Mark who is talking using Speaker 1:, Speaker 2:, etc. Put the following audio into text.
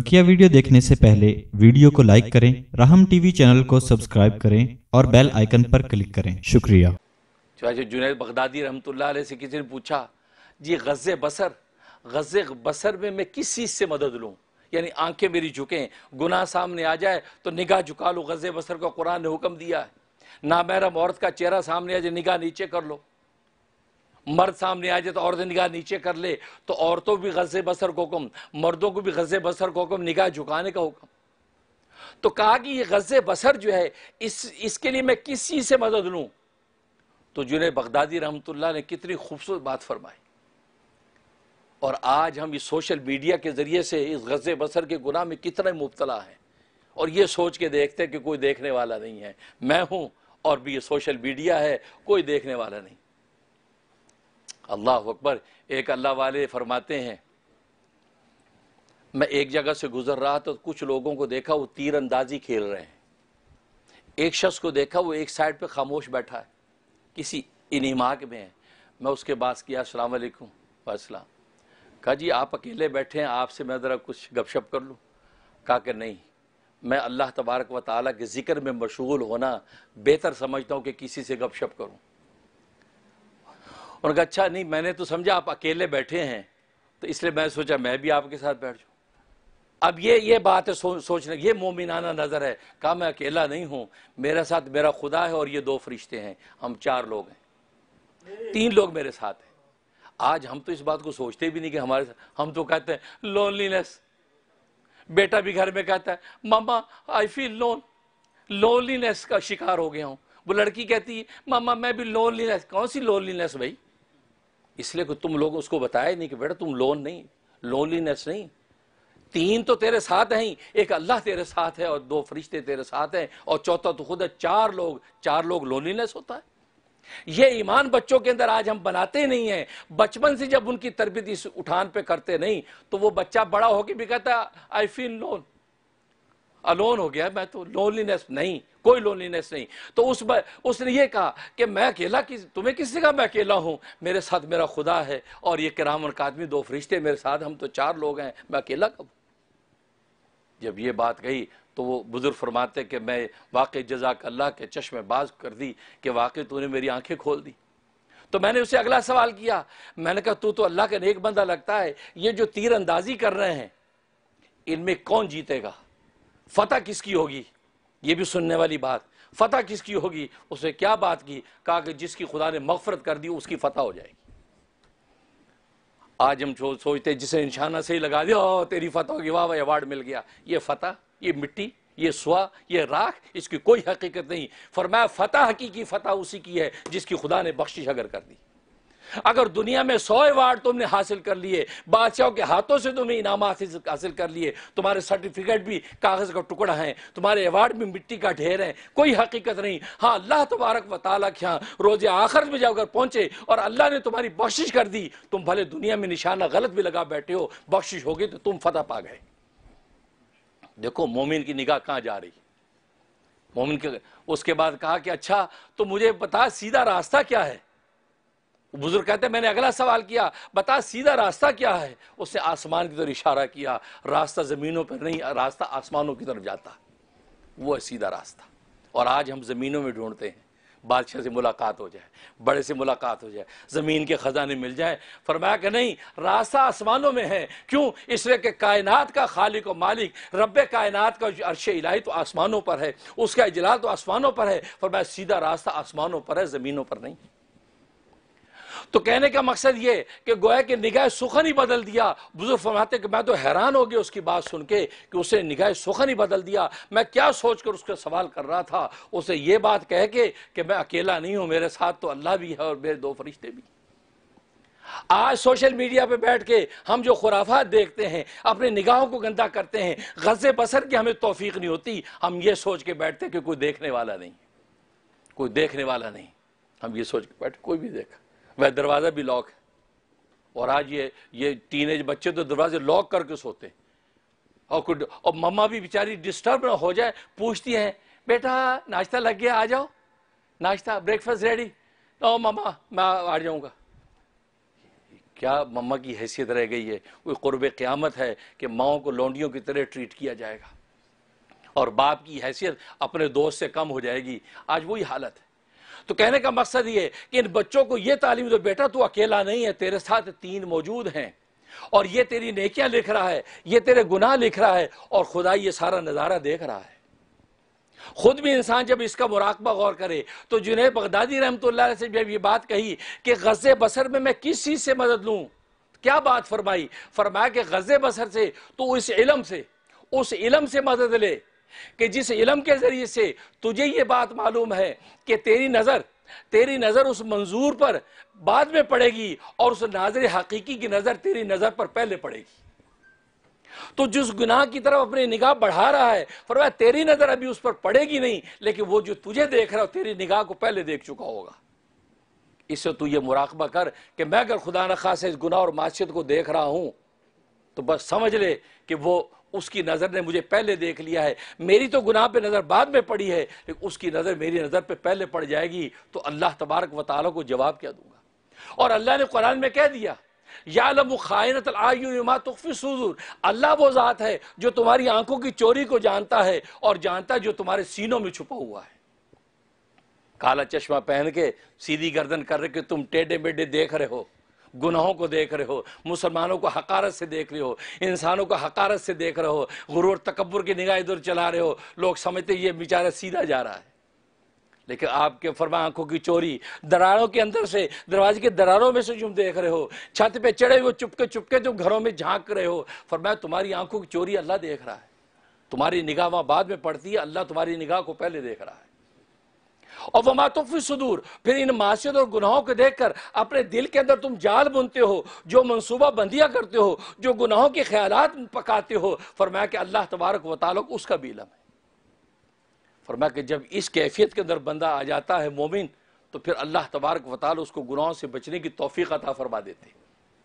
Speaker 1: बकिया वीडियो देखने से पहले वीडियो को लाइक करें राहम टीवी चैनल को सब्सक्राइब करें और बेल आइकन पर क्लिक करें शुक्रिया चुनाचे जुनेद बगदादी रहमतुल्लाह से किसी ने पूछा जी गज़े बसर गज़े बसर में मैं किस चीज़ से मदद लूँ यानी आंखें मेरी झुकें गुनाह सामने आ जाए तो निगाह झुका लो गज़े बसर को कुरान ने हुक्म दिया है ना मेरा औरत का चेहरा सामने आ जाए निगाह नीचे कर लो मर्द सामने आ जाए तो औरतें निगाह नीचे कर ले तो औरतों भी गज़ बसर को हुक्म मर्दों को भी गज़ बसर को हुक्म निगाह झुकाने का हुक्म तो कहा कि ये गज़ बसर जो है इस इसके लिए मैं किस चीज़ से मदद लूँ तो जुने बगदादी रहमतुल्लाह ने कितनी खूबसूरत बात फरमाई और आज हम इस सोशल मीडिया के ज़रिए से इस गज़ बसर के गुनाह में कितने मुबतला हैं और ये सोच के देखते हैं कि कोई देखने वाला नहीं है मैं हूँ और भी ये सोशल मीडिया है कोई देखने वाला नहीं अल्लाह अकबर एक अल्लाह वाले फरमाते हैं मैं एक जगह से गुजर रहा तो कुछ लोगों को देखा वो तीर अंदाजी खेल रहे हैं एक शख्स को देखा वो एक साइड पे खामोश बैठा है किसी इनिमाग में है मैं उसके पास किया अस्सलाम वालेकुम कहा जी आप अकेले बैठे हैं आपसे मैं ज़रा कुछ गपशप कर लूँ कहा कि नहीं मैं अल्लाह तबारक व ताली के ज़िक्र में मशगूल होना बेहतर समझता हूँ कि किसी से गपशप करूँ उन्होंने कहा अच्छा नहीं मैंने तो समझा आप अकेले बैठे हैं तो इसलिए मैं सोचा मैं भी आपके साथ बैठ जाऊँ अब ये ये बात है सो, सोचने ये मोमिनाना नज़र है कहा मैं अकेला नहीं हूँ मेरे साथ मेरा खुदा है और ये दो फरिश्ते हैं हम चार लोग हैं तीन लोग मेरे साथ हैं आज हम तो इस बात को सोचते भी नहीं कि हमारे साथ हम तो कहते हैं लोनलीनेस बेटा भी घर में कहता है mama I feel lone loneliness का शिकार हो गया हूँ वो लड़की कहती है मामा मैं भी लोनलीनेस कौन सी लोनलीनेस भाई इसलिए कि तुम लोग उसको बताया नहीं कि बेटा तुम लोन नहीं लोनलीनेस नहीं तीन तो तेरे साथ हैं एक अल्लाह तेरे साथ है और दो फरिश्ते तेरे साथ हैं और चौथा तो खुद है चार लोग चार लोग लोनलीनेस होता है ये ईमान बच्चों के अंदर आज हम बनाते नहीं हैं बचपन से जब उनकी तरबियत इस उठान पे करते नहीं तो वो बच्चा बड़ा होकर भी कहता आई फील लोन अलोन हो गया मैं तो लोनलीनेस नहीं कोई लोनलीनेस नहीं तो उस उसने ये कहा कि मैं अकेला किस तुम्हें किससे कहा मैं अकेला हूँ मेरे साथ मेरा खुदा है और ये करामन का आदमी दो फरिश्ते मेरे साथ हम तो चार लोग हैं मैं अकेला कब जब ये बात कही तो वो बुज़ुर्ग फरमाते कि मैं वाकई जजाक अल्लाह के चश्मे बाज कर दी कि वाकई तूने मेरी आंखें खोल दी तो मैंने उसे अगला सवाल किया मैंने कहा तू तो अल्लाह का नेक बंदा लगता है ये जो तीर अंदाजी कर रहे हैं इनमें कौन जीतेगा फतेह किसकी होगी ये भी सुनने वाली बात फ़तह किसकी होगी उसे क्या बात की कहा कि जिसकी खुदा ने मफफरत कर दी उसकी फ़तह हो जाएगी आज हम सोचते जिसे निशाना से ही लगा दिया ओ तेरी फ़तह होगी वाह वाह अवार्ड मिल गया ये फ़तह ये मिट्टी ये स्वा ये राख इसकी कोई हकीकत नहीं फरमाया फ़तह हकीकी फ़तह उसी की है जिसकी खुदा ने बख्शिश अगर कर दी अगर दुनिया में सौ अवार्ड तुमने हासिल कर लिए बादशाहों के हाथों से तुमने इनाम हासिल कर लिए तुम्हारे सर्टिफिकेट भी कागज का टुकड़ा है तुम्हारे अवार्ड भी मिट्टी का ढेर है कोई हकीकत नहीं हाँ अल्लाह तबारक व ताली के यहाँ आखिर में जाकर पहुंचे और अल्लाह ने तुम्हारी बख्शिश कर दी तुम भले दुनिया में निशाना गलत भी लगा बैठे हो बख्शिश होगी तो तुम फतह पा गए देखो मोमिन की निगाह कहां जा रही मोमिन के उसके बाद कहा कि अच्छा तो मुझे बता सीधा रास्ता क्या है बुजुर्ग कहते हैं मैंने अगला सवाल किया बता सीधा रास्ता क्या है उसने आसमान की तरफ इशारा किया रास्ता ज़मीनों पर नहीं रास्ता आसमानों की तरफ जाता वो है सीधा रास्ता और आज हम ज़मीनों में ढूंढते हैं बादशाह से मुलाकात हो जाए बड़े से मुलाकात हो जाए ज़मीन के ख़जाने मिल जाए फरमाया कि नहीं रास्ता आसमानों में है क्यों इसलिए कि कायनात का खालिक और मालिक रब कायनात का अरश इलाही तो आसमानों पर है उसका इजलास तो आसमानों पर है फरमाया सीधा रास्ता आसमानों पर है ज़मीनों पर नहीं तो कहने का मकसद ये कि गोया के निगाह सुखन ही बदल दिया बुजुर्ग फरमाते कि मैं तो हैरान हो गया उसकी बात सुन के कि उसने निगाह सुखन ही बदल दिया मैं क्या सोच कर उसका सवाल कर रहा था उसे ये बात कह के कि मैं अकेला नहीं हूं मेरे साथ तो अल्लाह भी है और मेरे दो फरिश्ते भी आज सोशल मीडिया पे बैठ के हम जो खुराफात देखते हैं अपने निगाहों को गंदा करते हैं गज़े बसर की हमें तोफीक नहीं होती हम ये सोच के बैठते कि कोई देखने वाला नहीं कोई देखने वाला नहीं हम ये सोच के बैठे कोई भी देखा वह दरवाज़ा भी लॉक है और आज ये ये एज बच्चे तो दरवाजे लॉक करके सोते हैं और कुछ और मम्मा भी बेचारी डिस्टर्ब ना हो जाए पूछती हैं बेटा नाश्ता लग गया आ जाओ नाश्ता ब्रेकफास्ट रेडी ओ मम्मा मैं आ जाऊँगा क्या मम्मा की हैसियत रह गई है कोई क़ुरब क़्यामत है कि माओ को लौंडियों की तरह ट्रीट किया जाएगा और बाप की हैसियत अपने दोस्त से कम हो जाएगी आज वही हालत है तो कहने का मकसद ये कि इन बच्चों को ये तालीम दो बेटा तू अकेला नहीं है तेरे साथ तीन मौजूद हैं और ये तेरी नेकियां लिख रहा है ये तेरे गुनाह लिख रहा है और खुदा ये सारा नज़ारा देख रहा है खुद भी इंसान जब इसका मुराकबा गौर करे तो जुनेब बगदादी रहमत से जब ये बात कही कि गजे बसर में मैं किस चीज़ से मदद लू क्या बात फरमाई फरमाया कि गजे बसर से तो इस इलम से उस इलम से मदद ले कि जिस इलम के ज़रिए से तुझे ये बात मालूम है कि तेरी नज़र तेरी नज़र उस मंजूर पर बाद में पड़ेगी और उस नाजर हकीकी की नज़र तेरी नज़र पर पहले पड़ेगी तो जिस गुनाह की तरफ अपनी निगाह बढ़ा रहा है पर वह तेरी नज़र अभी उस पर पड़ेगी नहीं लेकिन वो जो तुझे देख रहा हो तेरी निगाह को पहले देख चुका होगा इससे तू ये मुराकबा कर कि मैं अगर खुदा न खास इस गुनाह और माशियत को देख रहा हूं तो बस समझ ले कि वो उसकी नज़र ने मुझे पहले देख लिया है मेरी तो गुनाह पे नज़र बाद में पड़ी है लेकिन उसकी नज़र मेरी नज़र पे पहले पड़ जाएगी तो अल्लाह तबारक व को जवाब क्या दूंगा और अल्लाह ने कुरान में कह दिया तुखफ़ी अल्लाह वो ज़ात है जो तुम्हारी आंखों की चोरी को जानता है और जानता है जो तुम्हारे सीनों में छुपा हुआ है काला चश्मा पहन के सीधी गर्दन कर रहे कि तुम टेढ़े मेढे देख रहे हो गुनाहों को देख रहे हो मुसलमानों को हकारत से देख रहे हो इंसानों को हकारत से देख रहे हो गुरूर तकबर की निगाह इधर चला रहे हो लोग समझते ये बेचारा सीधा जा रहा है लेकिन आपके फरमा आंखों की चोरी दरारों के अंदर से दरवाजे के दरारों में से तुम देख रहे हो छत पे चढ़े हुए चुपके चुपके तुम घरों में झांक रहे हो फरमाया तुम्हारी आंखों की चोरी अल्लाह देख रहा है तुम्हारी निगाह वहाँ बाद में पड़ती है अल्लाह तुम्हारी निगाह को पहले देख रहा है और वमा तोफ़ी सदूर फिर इन मासीद और गुनाहों को देखकर अपने दिल के अंदर तुम जाल बुनते हो जो मनसूबा बंदियां करते हो जो गुनाहों के ख्यालात पकाते हो फरमाया कि अल्लाह तबारक व ताल उसका भी इलम है फरमाया कि जब इस कैफियत के अंदर बंदा आ जाता है मोमिन तो फिर अल्लाह तबारक व उसको गुनाहों से बचने की तोफ़ी अता फरमा देते हैं